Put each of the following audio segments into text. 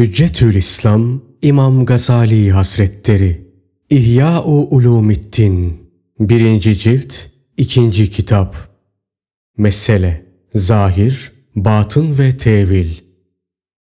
Hüccetül İslam İmam Gazali Hazretleri İhya-u Ulumiddin Birinci Cilt ikinci Kitap Mesele Zahir, Batın ve Tevil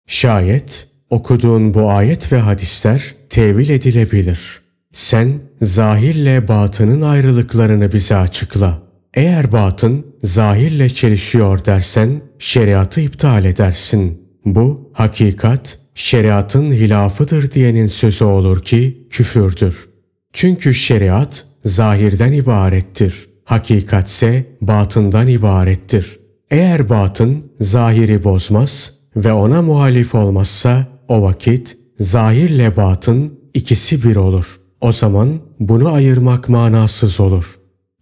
Şayet okuduğun bu ayet ve hadisler tevil edilebilir. Sen zahirle batının ayrılıklarını bize açıkla. Eğer batın zahirle çelişiyor dersen şeriatı iptal edersin. Bu hakikat şeriatın hilafıdır diyenin sözü olur ki küfürdür. Çünkü şeriat zahirden ibarettir. Hakikatse batından ibarettir. Eğer batın zahiri bozmaz ve ona muhalif olmazsa o vakit zahirle batın ikisi bir olur. O zaman bunu ayırmak manasız olur.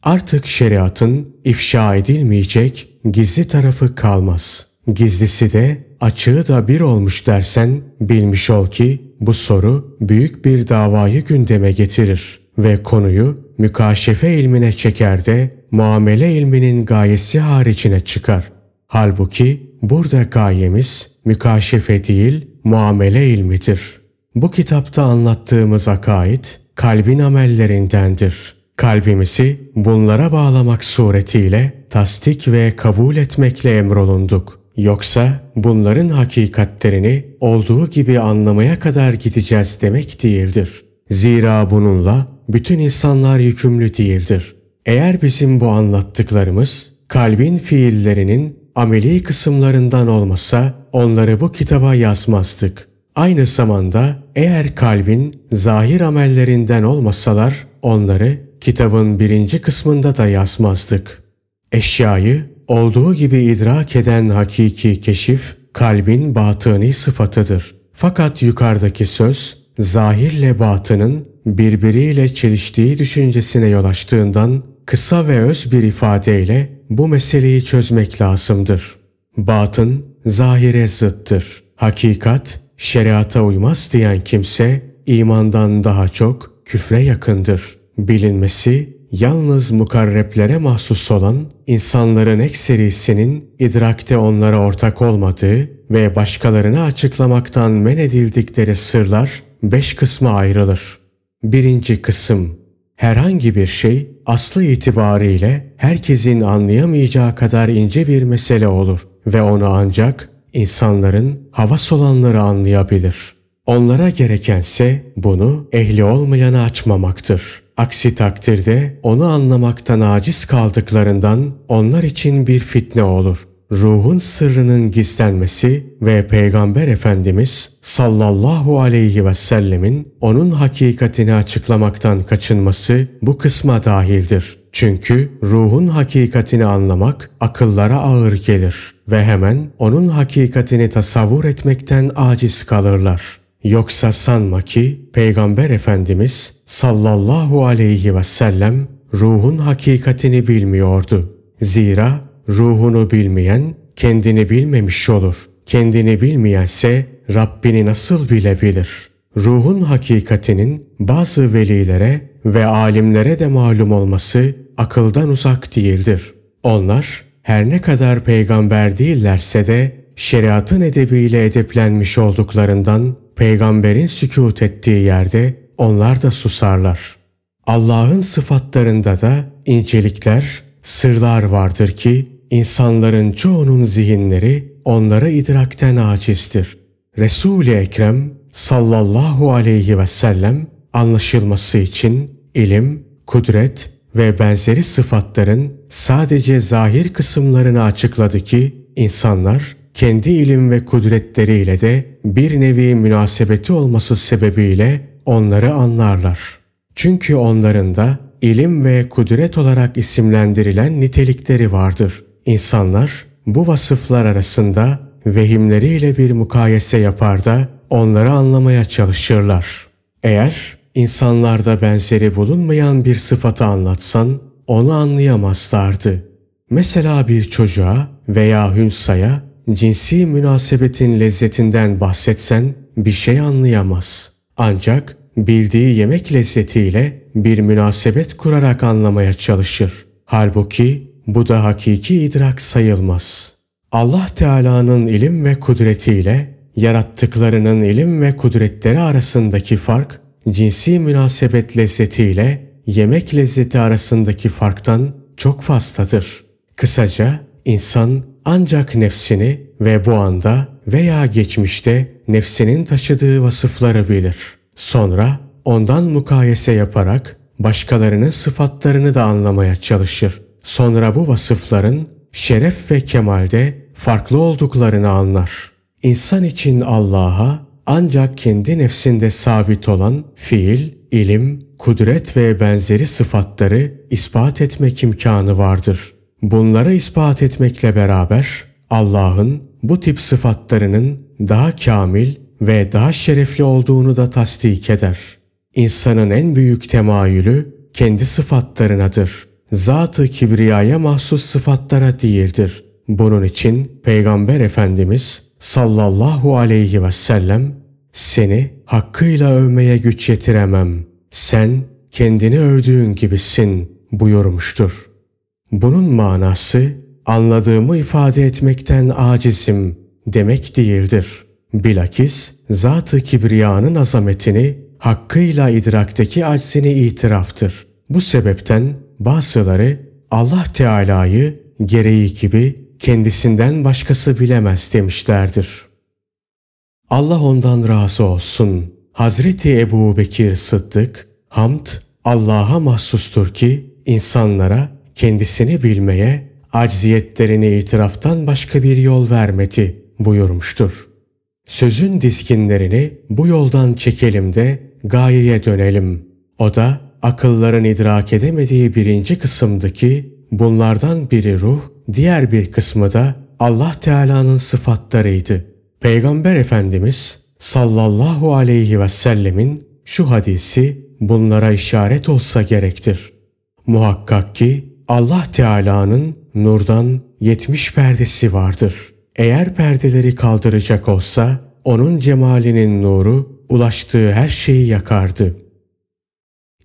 Artık şeriatın ifşa edilmeyecek gizli tarafı kalmaz.'' Gizlisi de açığı da bir olmuş dersen bilmiş ol ki bu soru büyük bir davayı gündeme getirir ve konuyu mükaşefe ilmine çeker de muamele ilminin gayesi haricine çıkar. Halbuki burada gayemiz mükaşefe değil muamele ilmidir. Bu kitapta anlattığımız akaid kalbin amellerindendir. Kalbimizi bunlara bağlamak suretiyle tasdik ve kabul etmekle emrolunduk.'' Yoksa bunların hakikatlerini olduğu gibi anlamaya kadar gideceğiz demek değildir. Zira bununla bütün insanlar yükümlü değildir. Eğer bizim bu anlattıklarımız kalbin fiillerinin ameli kısımlarından olmasa onları bu kitaba yazmazdık. Aynı zamanda eğer kalbin zahir amellerinden olmasalar onları kitabın birinci kısmında da yazmazdık. Eşyayı olduğu gibi idrak eden hakiki keşif, kalbin batıni sıfatıdır. Fakat yukarıdaki söz, zahirle batının birbiriyle çeliştiği düşüncesine yol açtığından kısa ve öz bir ifadeyle bu meseleyi çözmek lazımdır. Batın, zahire zıttır. Hakikat, şeriata uymaz diyen kimse, imandan daha çok küfre yakındır. Bilinmesi yalnız mukarreplere mahsus olan insanların ekserisinin idrakte onlara ortak olmadığı ve başkalarına açıklamaktan men edildikleri sırlar beş kısma ayrılır. Birinci kısım Herhangi bir şey aslı itibariyle herkesin anlayamayacağı kadar ince bir mesele olur ve onu ancak insanların havas olanları anlayabilir. Onlara gerekense bunu ehli olmayana açmamaktır.'' Aksi takdirde onu anlamaktan aciz kaldıklarından onlar için bir fitne olur. Ruhun sırrının gizlenmesi ve Peygamber Efendimiz sallallahu aleyhi ve sellemin onun hakikatini açıklamaktan kaçınması bu kısma dahildir. Çünkü ruhun hakikatini anlamak akıllara ağır gelir ve hemen onun hakikatini tasavvur etmekten aciz kalırlar. Yoksa sanma ki Peygamber Efendimiz sallallahu aleyhi ve sellem ruhun hakikatini bilmiyordu. Zira ruhunu bilmeyen kendini bilmemiş olur. Kendini bilmeyense Rabbini nasıl bilebilir? Ruhun hakikatinin bazı velilere ve alimlere de malum olması akıldan uzak değildir. Onlar her ne kadar peygamber değillerse de şeriatın edebiyle edeplenmiş olduklarından peygamberin sükut ettiği yerde onlar da susarlar. Allah'ın sıfatlarında da incelikler, sırlar vardır ki insanların çoğunun zihinleri onlara idrakten acizdir. Resul-i Ekrem sallallahu aleyhi ve sellem anlaşılması için ilim, kudret ve benzeri sıfatların sadece zahir kısımlarını açıkladı ki insanlar kendi ilim ve kudretleriyle de bir nevi münasebeti olması sebebiyle onları anlarlar. Çünkü onların da ilim ve kudret olarak isimlendirilen nitelikleri vardır. İnsanlar bu vasıflar arasında vehimleriyle bir mukayese yapar da onları anlamaya çalışırlar. Eğer insanlarda benzeri bulunmayan bir sıfatı anlatsan onu anlayamazlardı. Mesela bir çocuğa veya hünsaya cinsi münasebetin lezzetinden bahsetsen bir şey anlayamaz. Ancak bildiği yemek lezzetiyle bir münasebet kurarak anlamaya çalışır. Halbuki bu da hakiki idrak sayılmaz. Allah Teala'nın ilim ve kudretiyle yarattıklarının ilim ve kudretleri arasındaki fark cinsi münasebet lezzetiyle yemek lezzeti arasındaki farktan çok fazladır. Kısaca insan ancak nefsini ve bu anda veya geçmişte nefsinin taşıdığı vasıfları bilir. Sonra ondan mukayese yaparak başkalarının sıfatlarını da anlamaya çalışır. Sonra bu vasıfların şeref ve kemalde farklı olduklarını anlar. İnsan için Allah'a ancak kendi nefsinde sabit olan fiil, ilim, kudret ve benzeri sıfatları ispat etmek imkanı vardır. Bunları ispat etmekle beraber Allah'ın bu tip sıfatlarının daha kamil ve daha şerefli olduğunu da tasdik eder. İnsanın en büyük temayülü kendi sıfatlarınadır. Zatı ı kibriyaya mahsus sıfatlara değildir. Bunun için Peygamber Efendimiz sallallahu aleyhi ve sellem seni hakkıyla övmeye güç yetiremem. Sen kendini övdüğün gibisin buyurmuştur. Bunun manası anladığımı ifade etmekten acizim demek değildir. Bilakis zat-ı kibriyanın azametini hakkıyla idrakteki aczini itiraftır. Bu sebepten bazıları Allah Teala'yı gereği gibi kendisinden başkası bilemez demişlerdir. Allah ondan razı olsun. Hazreti Ebu Bekir Sıddık, hamd Allah'a mahsustur ki insanlara kendisini bilmeye, acziyetlerini itiraftan başka bir yol vermedi buyurmuştur. Sözün diskinlerini bu yoldan çekelim de gayeye dönelim. O da akılların idrak edemediği birinci kısımdaki bunlardan biri ruh, diğer bir kısmı da Allah Teala'nın sıfatlarıydı. Peygamber Efendimiz sallallahu aleyhi ve sellemin şu hadisi bunlara işaret olsa gerektir. Muhakkak ki Allah Teala'nın nurdan yetmiş perdesi vardır.'' Eğer perdeleri kaldıracak olsa onun cemalinin nuru ulaştığı her şeyi yakardı.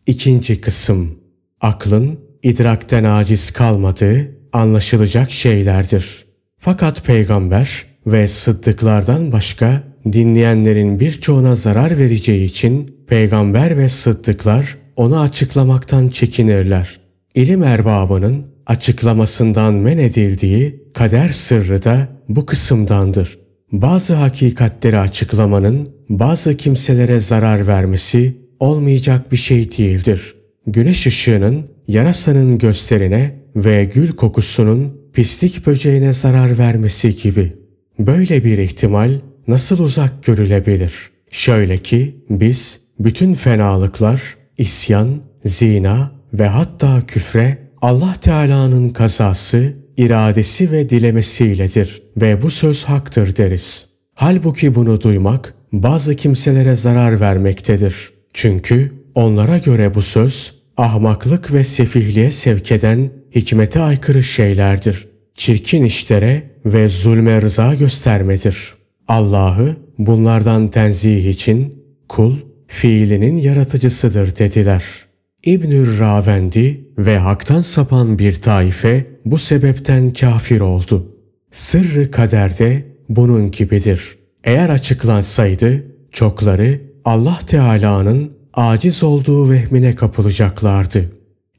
İkinci kısım Aklın idrakten aciz kalmadığı anlaşılacak şeylerdir. Fakat peygamber ve sıddıklardan başka dinleyenlerin birçoğuna zarar vereceği için peygamber ve sıddıklar onu açıklamaktan çekinirler. İlim erbabının açıklamasından men edildiği kader sırrı da bu kısımdandır. Bazı hakikatleri açıklamanın bazı kimselere zarar vermesi olmayacak bir şey değildir. Güneş ışığının yarasanın gösterine ve gül kokusunun pislik böceğine zarar vermesi gibi. Böyle bir ihtimal nasıl uzak görülebilir? Şöyle ki biz bütün fenalıklar, isyan, zina ve hatta küfre Allah Teala'nın kazası iradesi ve dilemesiyledir ve bu söz haktır deriz. Halbuki bunu duymak bazı kimselere zarar vermektedir. Çünkü onlara göre bu söz ahmaklık ve sefihliğe sevk eden hikmete aykırı şeylerdir. Çirkin işlere ve zulme rıza göstermedir. Allah'ı bunlardan tenzih için kul fiilinin yaratıcısıdır dediler.'' İbnül Ravendi ve haktan sapan bir taife bu sebepten kafir oldu. Sırrı kaderde bunun gibidir. Eğer açıklansaydı çokları Allah Teala'nın aciz olduğu vehmine kapılacaklardı.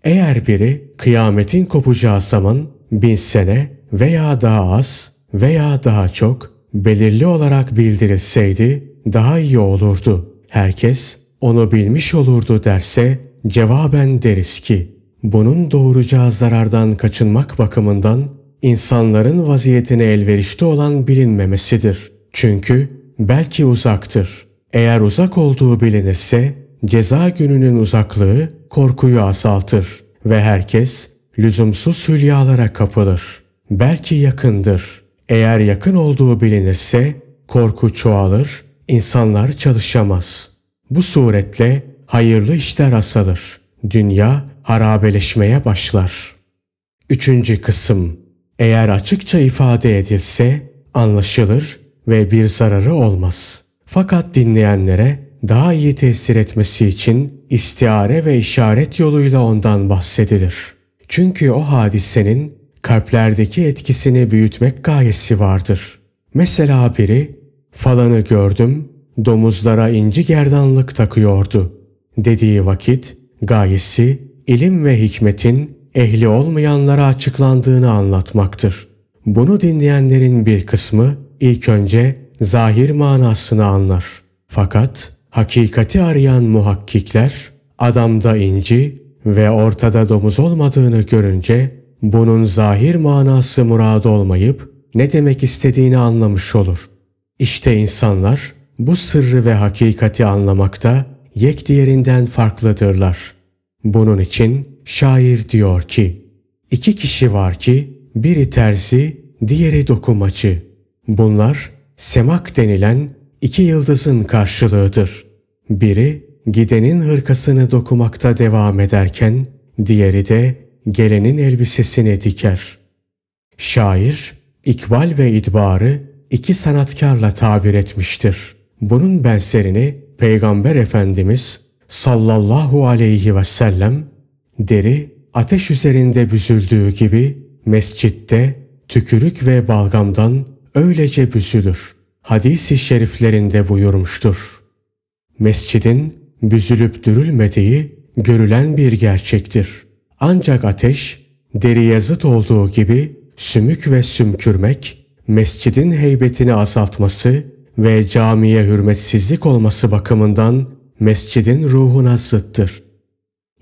Eğer biri kıyametin kopacağı zaman bin sene veya daha az veya daha çok belirli olarak bildirilseydi daha iyi olurdu. Herkes onu bilmiş olurdu derse cevaben deriz ki bunun doğuracağı zarardan kaçınmak bakımından insanların vaziyetine elverişli olan bilinmemesidir. Çünkü belki uzaktır. Eğer uzak olduğu bilinirse ceza gününün uzaklığı korkuyu azaltır ve herkes lüzumsuz hülyalara kapılır. Belki yakındır. Eğer yakın olduğu bilinirse korku çoğalır, insanlar çalışamaz. Bu suretle hayırlı işler asalır. Dünya harabeleşmeye başlar. Üçüncü kısım eğer açıkça ifade edilse anlaşılır ve bir zararı olmaz. Fakat dinleyenlere daha iyi tesir etmesi için istiare ve işaret yoluyla ondan bahsedilir. Çünkü o hadisenin kalplerdeki etkisini büyütmek gayesi vardır. Mesela biri falanı gördüm domuzlara inci gerdanlık takıyordu dediği vakit gayesi ilim ve hikmetin ehli olmayanlara açıklandığını anlatmaktır. Bunu dinleyenlerin bir kısmı ilk önce zahir manasını anlar. Fakat hakikati arayan muhakkikler adamda inci ve ortada domuz olmadığını görünce bunun zahir manası murad olmayıp ne demek istediğini anlamış olur. İşte insanlar bu sırrı ve hakikati anlamakta yek diğerinden farklıdırlar. Bunun için şair diyor ki, iki kişi var ki biri tersi, diğeri dokumacı. Bunlar semak denilen iki yıldızın karşılığıdır. Biri gidenin hırkasını dokumakta devam ederken, diğeri de gelenin elbisesini diker. Şair, ikbal ve idbarı iki sanatkarla tabir etmiştir.'' Bunun benzerini Peygamber Efendimiz sallallahu aleyhi ve sellem deri ateş üzerinde büzüldüğü gibi mescitte tükürük ve balgamdan öylece büzülür. Hadis-i şeriflerinde buyurmuştur. Mescidin büzülüp dürülmediği görülen bir gerçektir. Ancak ateş deri yazıt olduğu gibi sümük ve sümkürmek mescidin heybetini azaltması ve camiye hürmetsizlik olması bakımından mescidin ruhuna zıttır.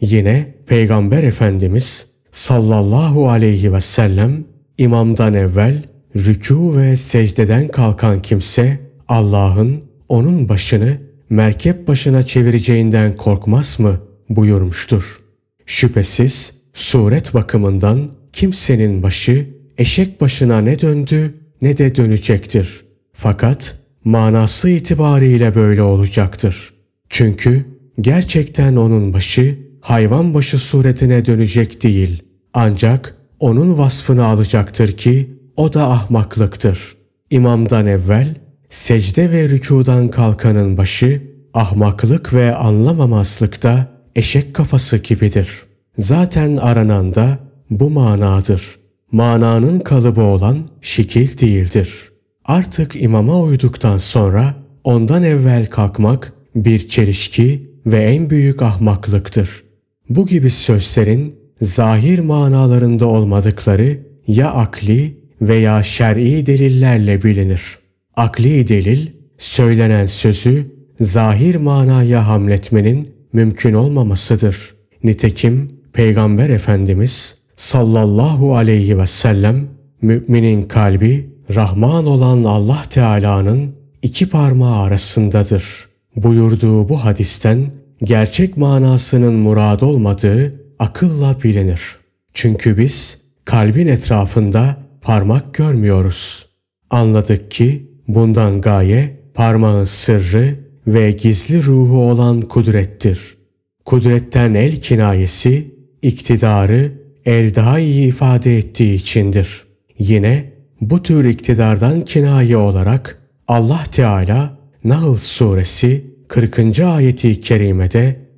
Yine Peygamber Efendimiz sallallahu aleyhi ve sellem imamdan evvel rükû ve secdeden kalkan kimse Allah'ın onun başını merkep başına çevireceğinden korkmaz mı buyurmuştur. Şüphesiz suret bakımından kimsenin başı eşek başına ne döndü ne de dönecektir. Fakat manası itibariyle böyle olacaktır. Çünkü gerçekten onun başı hayvan başı suretine dönecek değil ancak onun vasfını alacaktır ki o da ahmaklıktır. İmamdan evvel secde ve rükudan kalkanın başı ahmaklık ve anlamamazlıkta eşek kafası gibidir. Zaten aranan da bu manadır. Mananın kalıbı olan şekil değildir. Artık imama uyduktan sonra ondan evvel kalkmak bir çelişki ve en büyük ahmaklıktır. Bu gibi sözlerin zahir manalarında olmadıkları ya akli veya şer'i delillerle bilinir. Akli delil, söylenen sözü zahir manaya hamletmenin mümkün olmamasıdır. Nitekim Peygamber Efendimiz sallallahu aleyhi ve sellem müminin kalbi Rahman olan Allah Teala'nın iki parmağı arasındadır buyurduğu bu hadisten gerçek manasının murad olmadığı akılla bilinir. Çünkü biz kalbin etrafında parmak görmüyoruz. Anladık ki bundan gaye parmağın sırrı ve gizli ruhu olan kudrettir. Kudretten el kinayesi, iktidarı el daha iyi ifade ettiği içindir. Yine bu tür iktidardan kinaye olarak Allah Teala Nahl suresi 40. ayeti kerimede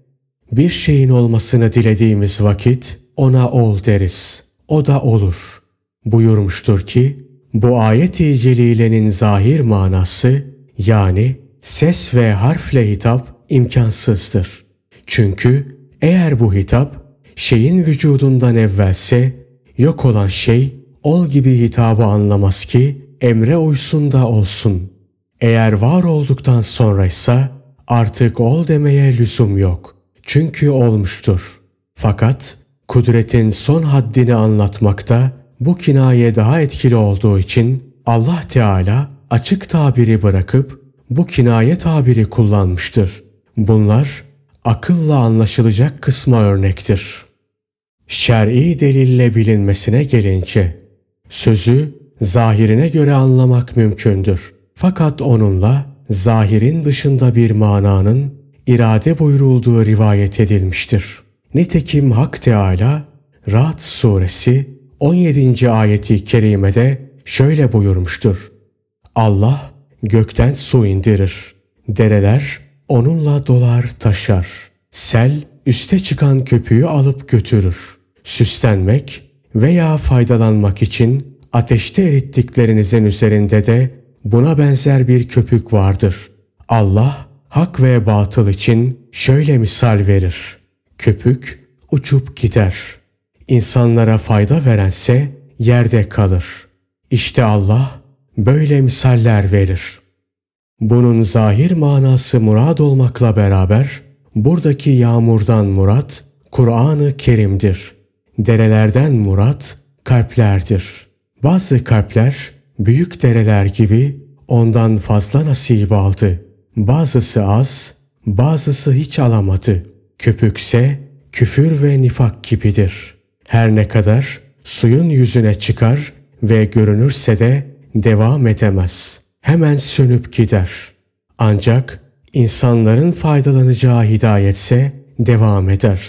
bir şeyin olmasını dilediğimiz vakit ona ol deriz. O da olur. Buyurmuştur ki bu ayet-i celilenin zahir manası yani ses ve harfle hitap imkansızdır. Çünkü eğer bu hitap şeyin vücudundan evvelse yok olan şey ol gibi hitabı anlamaz ki emre uysun da olsun. Eğer var olduktan sonra ise artık ol demeye lüzum yok. Çünkü olmuştur. Fakat kudretin son haddini anlatmakta bu kinaye daha etkili olduğu için Allah Teala açık tabiri bırakıp bu kinaye tabiri kullanmıştır. Bunlar akılla anlaşılacak kısma örnektir. Şer'i delille bilinmesine gelince Sözü zahirine göre anlamak mümkündür. Fakat onunla zahirin dışında bir mananın irade buyurulduğu rivayet edilmiştir. Nitekim Hak Teala Ra'd suresi 17. ayeti kerimede şöyle buyurmuştur. Allah gökten su indirir. Dereler onunla dolar taşar. Sel üste çıkan köpüğü alıp götürür. Süslenmek veya faydalanmak için ateşte erittiklerinizin üzerinde de buna benzer bir köpük vardır. Allah hak ve batıl için şöyle misal verir. Köpük uçup gider. İnsanlara fayda verense yerde kalır. İşte Allah böyle misaller verir. Bunun zahir manası murad olmakla beraber buradaki yağmurdan murat Kur'an-ı Kerim'dir.'' Derelerden murat kalplerdir. Bazı kalpler büyük dereler gibi ondan fazla nasip aldı. Bazısı az, bazısı hiç alamadı. Köpükse küfür ve nifak gibidir. Her ne kadar suyun yüzüne çıkar ve görünürse de devam edemez. Hemen sönüp gider. Ancak insanların faydalanacağı hidayetse devam eder.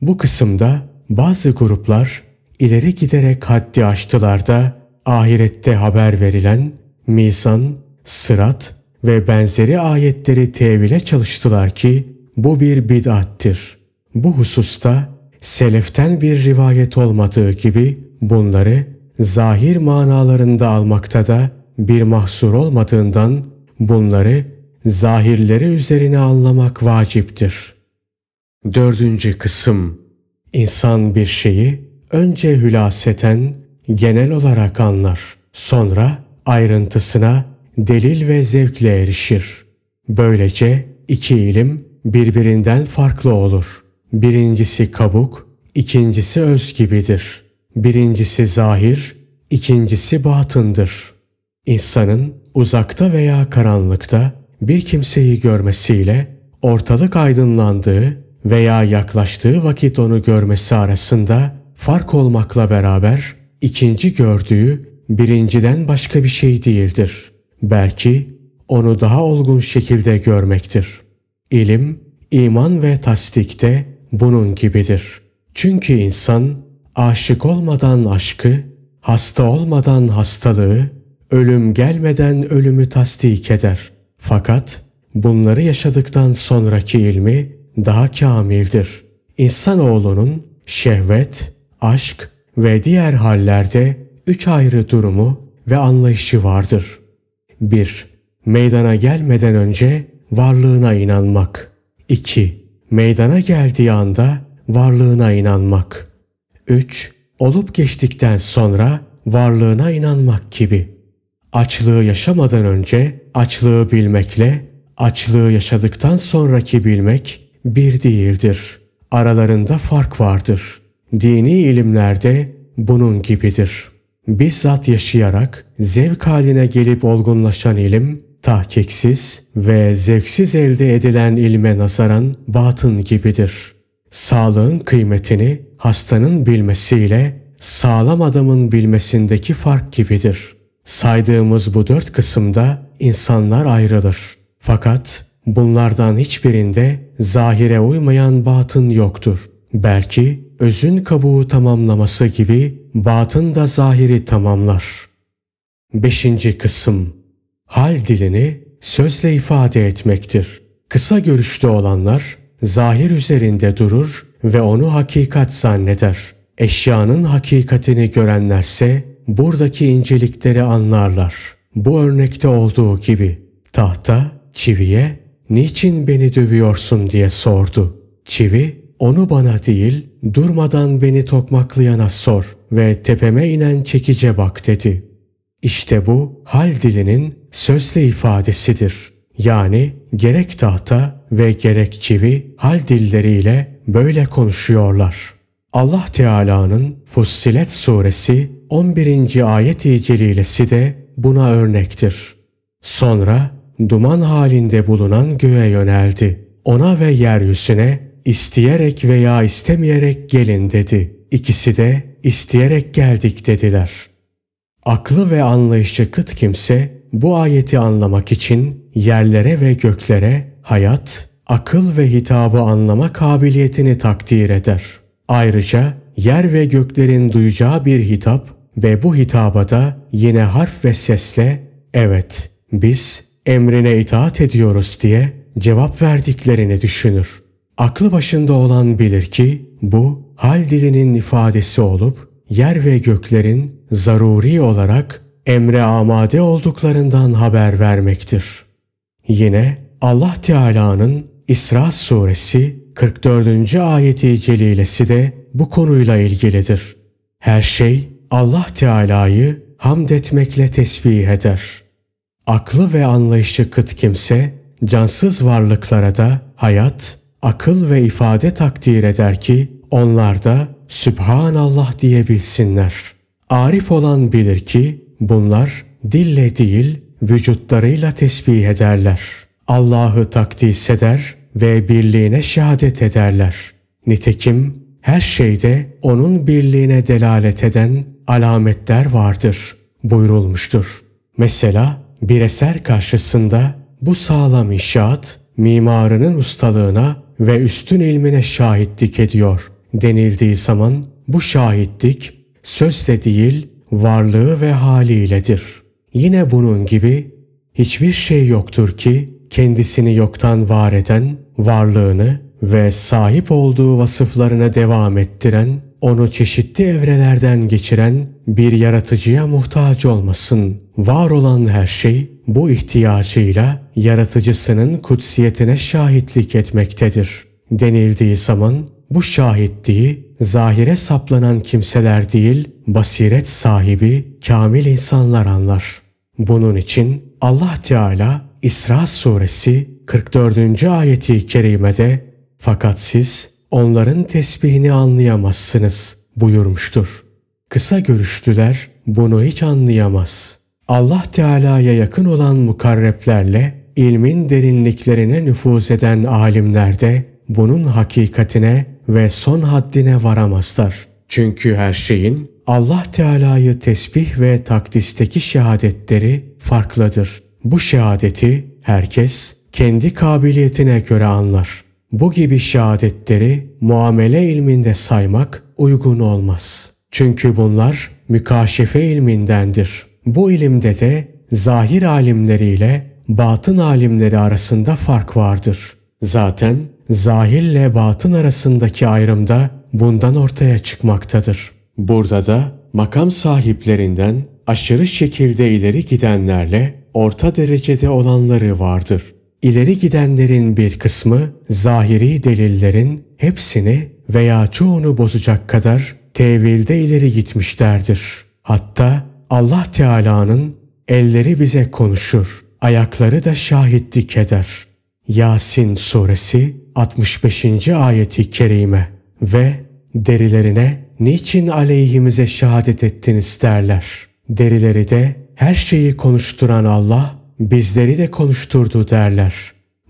Bu kısımda bazı gruplar ileri giderek haddi aştılar da ahirette haber verilen misan, sırat ve benzeri ayetleri tevile çalıştılar ki bu bir bid'attir. Bu hususta seleften bir rivayet olmadığı gibi bunları zahir manalarında almakta da bir mahsur olmadığından bunları zahirleri üzerine anlamak vaciptir. Dördüncü kısım İnsan bir şeyi önce hülaseten genel olarak anlar. Sonra ayrıntısına delil ve zevkle erişir. Böylece iki ilim birbirinden farklı olur. Birincisi kabuk, ikincisi öz gibidir. Birincisi zahir, ikincisi batındır. İnsanın uzakta veya karanlıkta bir kimseyi görmesiyle ortalık aydınlandığı veya yaklaştığı vakit onu görmesi arasında fark olmakla beraber ikinci gördüğü birinciden başka bir şey değildir. Belki onu daha olgun şekilde görmektir. İlim, iman ve tasdikte bunun gibidir. Çünkü insan aşık olmadan aşkı, hasta olmadan hastalığı, ölüm gelmeden ölümü tasdik eder. Fakat bunları yaşadıktan sonraki ilmi daha kamildir. İnsanoğlunun şehvet, aşk ve diğer hallerde üç ayrı durumu ve anlayışı vardır. 1. Meydana gelmeden önce varlığına inanmak. 2. Meydana geldiği anda varlığına inanmak. 3. Olup geçtikten sonra varlığına inanmak gibi. Açlığı yaşamadan önce açlığı bilmekle, açlığı yaşadıktan sonraki bilmek bir değildir. Aralarında fark vardır. Dini ilimlerde bunun gibidir. Bizzat yaşayarak zevk haline gelip olgunlaşan ilim, tahkiksiz ve zevksiz elde edilen ilme nazaran batın gibidir. Sağlığın kıymetini hastanın bilmesiyle sağlam adamın bilmesindeki fark gibidir. Saydığımız bu dört kısımda insanlar ayrılır. Fakat Bunlardan hiçbirinde zahire uymayan batın yoktur. Belki özün kabuğu tamamlaması gibi batın da zahiri tamamlar. 5. Kısım Hal dilini sözle ifade etmektir. Kısa görüşlü olanlar zahir üzerinde durur ve onu hakikat zanneder. Eşyanın hakikatini görenlerse buradaki incelikleri anlarlar. Bu örnekte olduğu gibi tahta, çiviye niçin beni dövüyorsun diye sordu. Çivi onu bana değil durmadan beni tokmaklayana sor ve tepeme inen çekice bak dedi. İşte bu hal dilinin sözle ifadesidir. Yani gerek tahta ve gerek çivi hal dilleriyle böyle konuşuyorlar. Allah Teala'nın Fussilet suresi 11. ayet-i celilesi de buna örnektir. Sonra duman halinde bulunan göğe yöneldi. Ona ve yeryüzüne isteyerek veya istemeyerek gelin dedi. İkisi de isteyerek geldik dediler. Aklı ve anlayışı kıt kimse bu ayeti anlamak için yerlere ve göklere hayat, akıl ve hitabı anlama kabiliyetini takdir eder. Ayrıca yer ve göklerin duyacağı bir hitap ve bu hitabada yine harf ve sesle evet biz emrine itaat ediyoruz diye cevap verdiklerini düşünür. Aklı başında olan bilir ki bu hal dilinin ifadesi olup yer ve göklerin zaruri olarak emre amade olduklarından haber vermektir. Yine Allah Teala'nın İsra suresi 44. ayeti celilesi de bu konuyla ilgilidir. Her şey Allah Teala'yı hamd etmekle tesbih eder. Aklı ve anlayışı kıt kimse, cansız varlıklara da hayat, akıl ve ifade takdir eder ki onlar da Sübhanallah diyebilsinler. Arif olan bilir ki bunlar dille değil vücutlarıyla tesbih ederler. Allah'ı takdis eder ve birliğine şehadet ederler. Nitekim her şeyde onun birliğine delalet eden alametler vardır buyurulmuştur. Mesela bir eser karşısında bu sağlam inşaat mimarının ustalığına ve üstün ilmine şahitlik ediyor denildiği zaman bu şahitlik sözle değil varlığı ve haliyledir. Yine bunun gibi hiçbir şey yoktur ki kendisini yoktan var eden, varlığını ve sahip olduğu vasıflarına devam ettiren onu çeşitli evrelerden geçiren bir yaratıcıya muhtaç olmasın. Var olan her şey bu ihtiyacıyla yaratıcısının kutsiyetine şahitlik etmektedir. Denildiği zaman bu şahitliği zahire saplanan kimseler değil, basiret sahibi kamil insanlar anlar. Bunun için Allah Teala İsra suresi 44. ayeti kerimede fakat siz onların tesbihini anlayamazsınız buyurmuştur. Kısa görüştüler, bunu hiç anlayamaz. Allah Teala'ya yakın olan mukarreplerle ilmin derinliklerine nüfuz eden alimler de bunun hakikatine ve son haddine varamazlar. Çünkü her şeyin Allah Teala'yı tesbih ve takdisteki şehadetleri farklıdır. Bu şehadeti herkes kendi kabiliyetine göre anlar.'' Bu gibi şehadetleri muamele ilminde saymak uygun olmaz. Çünkü bunlar mükaşefe ilmindendir. Bu ilimde de zahir alimleriyle batın alimleri arasında fark vardır. Zaten zahirle batın arasındaki ayrımda bundan ortaya çıkmaktadır. Burada da makam sahiplerinden aşırı şekilde ileri gidenlerle orta derecede olanları vardır. İleri gidenlerin bir kısmı zahiri delillerin hepsini veya çoğunu bozacak kadar tevilde ileri gitmişlerdir. Hatta Allah Teala'nın elleri bize konuşur, ayakları da şahitlik eder. Yasin suresi 65. ayeti kerime ve derilerine niçin aleyhimize şehadet ettiniz derler. Derileri de her şeyi konuşturan Allah bizleri de konuşturdu derler.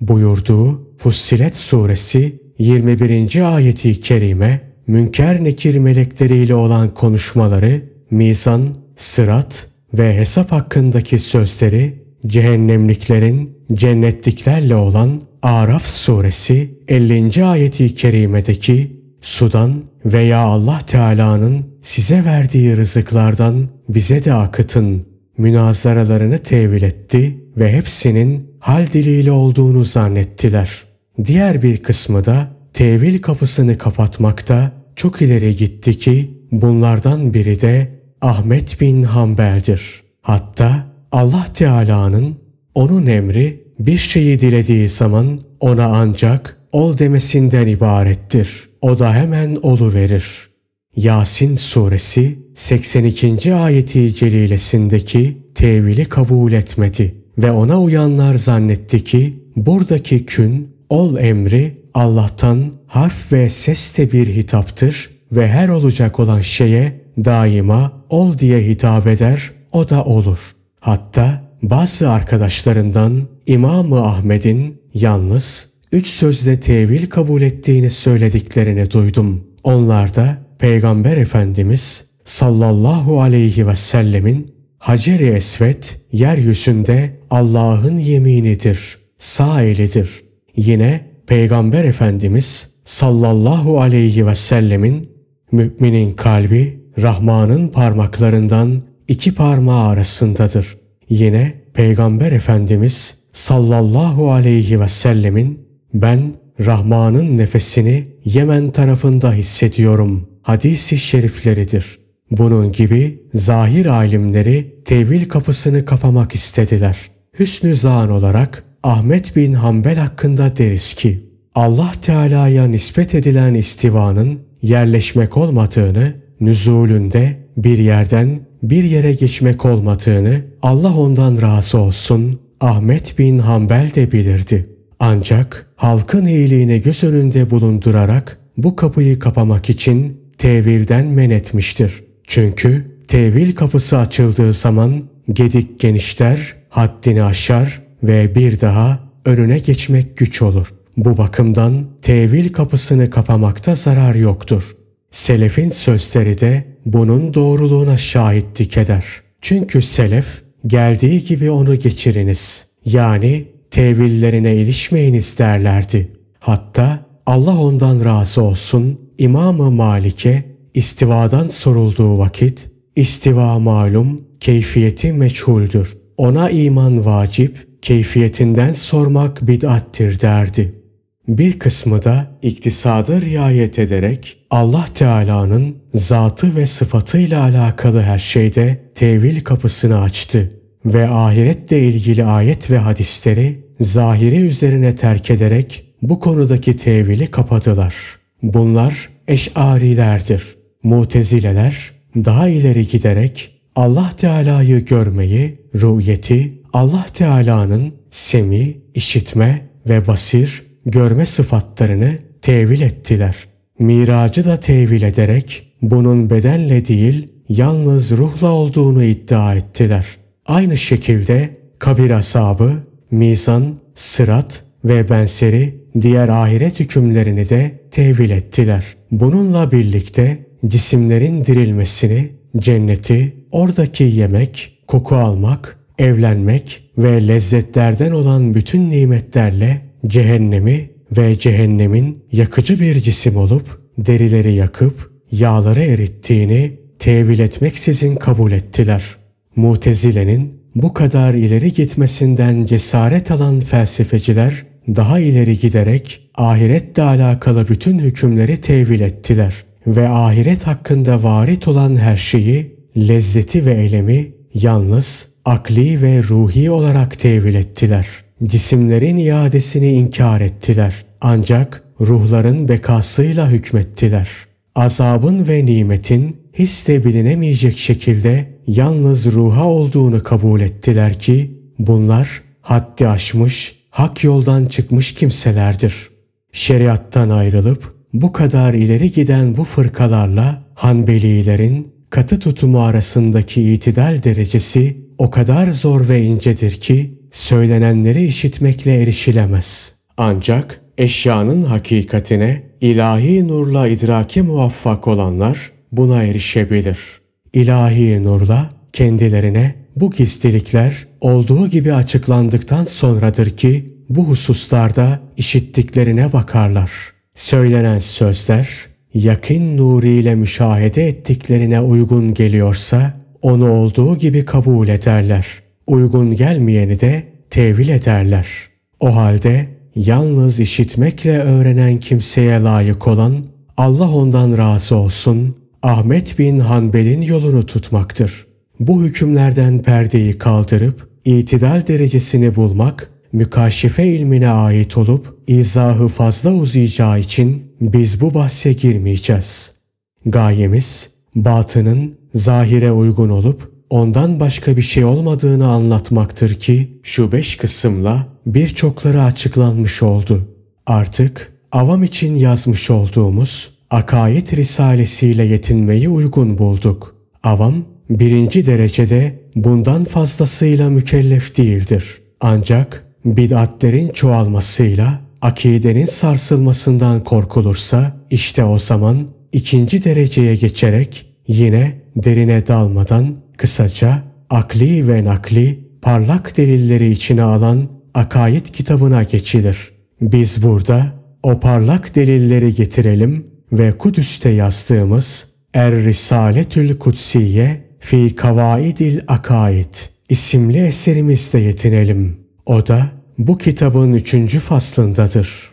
Buyurduğu Fussilet suresi 21. ayeti kerime münker nekir melekleriyle olan konuşmaları, mizan, sırat ve hesap hakkındaki sözleri, cehennemliklerin cennetliklerle olan Araf suresi 50. ayeti kerimedeki sudan veya Allah Teala'nın size verdiği rızıklardan bize de akıtın münazaralarını tevil etti ve hepsinin hal diliyle olduğunu zannettiler. Diğer bir kısmı da tevil kapısını kapatmakta çok ileri gitti ki bunlardan biri de Ahmet bin Hanbel'dir. Hatta Allah Teala'nın onun emri bir şeyi dilediği zaman ona ancak ol demesinden ibarettir. O da hemen olu verir. Yasin suresi 82. ayeti celilesindeki tevili kabul etmedi ve ona uyanlar zannetti ki buradaki kün, ol emri Allah'tan harf ve seste bir hitaptır ve her olacak olan şeye daima ol diye hitap eder, o da olur. Hatta bazı arkadaşlarından İmam-ı Ahmet'in yalnız üç sözle tevil kabul ettiğini söylediklerini duydum. Onlar da Peygamber Efendimiz sallallahu aleyhi ve sellemin Hacer-i Esvet yeryüzünde Allah'ın yeminidir, sağ elidir. Yine Peygamber Efendimiz sallallahu aleyhi ve sellemin müminin kalbi Rahman'ın parmaklarından iki parmağı arasındadır. Yine Peygamber Efendimiz sallallahu aleyhi ve sellemin ben Rahman'ın nefesini Yemen tarafında hissediyorum hadisi şerifleridir. Bunun gibi zahir alimleri tevil kapısını kapamak istediler hüsnü zan olarak Ahmet bin Hanbel hakkında deriz ki Allah Teala'ya nispet edilen istivanın yerleşmek olmadığını, nüzulünde bir yerden bir yere geçmek olmadığını Allah ondan razı olsun Ahmet bin Hanbel de bilirdi. Ancak halkın iyiliğini göz önünde bulundurarak bu kapıyı kapamak için tevilden men etmiştir. Çünkü tevil kapısı açıldığı zaman gedik genişler haddini aşar ve bir daha önüne geçmek güç olur. Bu bakımdan tevil kapısını kapamakta zarar yoktur. Selefin sözleri de bunun doğruluğuna şahitlik eder. Çünkü selef geldiği gibi onu geçiriniz yani tevillerine ilişmeyiniz derlerdi. Hatta Allah ondan razı olsun İmam-ı Malik'e istivadan sorulduğu vakit istiva malum keyfiyeti meçhuldür ona iman vacip, keyfiyetinden sormak bid'attir derdi. Bir kısmı da iktisada riayet ederek Allah Teala'nın zatı ve sıfatıyla alakalı her şeyde tevil kapısını açtı ve ahiretle ilgili ayet ve hadisleri zahiri üzerine terk ederek bu konudaki tevili kapadılar. Bunlar eşarilerdir. Mutezileler daha ileri giderek Allah Teala'yı görmeyi, rüyeti, Allah Teala'nın semi, işitme ve basir, görme sıfatlarını tevil ettiler. Miracı da tevil ederek bunun bedenle değil yalnız ruhla olduğunu iddia ettiler. Aynı şekilde kabir asabı, mizan, sırat ve benzeri diğer ahiret hükümlerini de tevil ettiler. Bununla birlikte cisimlerin dirilmesini, cenneti, Oradaki yemek, koku almak, evlenmek ve lezzetlerden olan bütün nimetlerle cehennemi ve cehennemin yakıcı bir cisim olup derileri yakıp yağları erittiğini tevil etmeksizin kabul ettiler. Mutezile'nin bu kadar ileri gitmesinden cesaret alan felsefeciler daha ileri giderek ahiretle alakalı bütün hükümleri tevil ettiler ve ahiret hakkında varit olan her şeyi lezzeti ve elemi yalnız akli ve ruhi olarak tevil ettiler. Cisimlerin iadesini inkar ettiler. Ancak ruhların bekasıyla hükmettiler. Azabın ve nimetin his de bilinemeyecek şekilde yalnız ruha olduğunu kabul ettiler ki bunlar haddi aşmış, hak yoldan çıkmış kimselerdir. Şeriattan ayrılıp bu kadar ileri giden bu fırkalarla Hanbelilerin katı tutumu arasındaki itidal derecesi o kadar zor ve incedir ki söylenenleri işitmekle erişilemez. Ancak eşyanın hakikatine ilahi nurla idraki muvaffak olanlar buna erişebilir. İlahi nurla kendilerine bu gizlilikler olduğu gibi açıklandıktan sonradır ki bu hususlarda işittiklerine bakarlar. Söylenen sözler yakın nuriyle müşahede ettiklerine uygun geliyorsa onu olduğu gibi kabul ederler. Uygun gelmeyeni de tevil ederler. O halde yalnız işitmekle öğrenen kimseye layık olan Allah ondan razı olsun Ahmet bin Hanbel'in yolunu tutmaktır. Bu hükümlerden perdeyi kaldırıp itidal derecesini bulmak mükaşife ilmine ait olup izahı fazla uzayacağı için biz bu bahse girmeyeceğiz. Gayemiz batının zahire uygun olup ondan başka bir şey olmadığını anlatmaktır ki şu beş kısımla birçokları açıklanmış oldu. Artık avam için yazmış olduğumuz akayet Risalesiyle yetinmeyi uygun bulduk. Avam birinci derecede bundan fazlasıyla mükellef değildir. Ancak bid'atlerin çoğalmasıyla akidenin sarsılmasından korkulursa işte o zaman ikinci dereceye geçerek yine derine dalmadan kısaca akli ve nakli parlak delilleri içine alan akaid kitabına geçilir. Biz burada o parlak delilleri getirelim ve Kudüs'te yazdığımız Er Risaletül Kutsiye fi Kavaidil Akaid isimli eserimizle yetinelim. O da bu kitabın üçüncü faslındadır.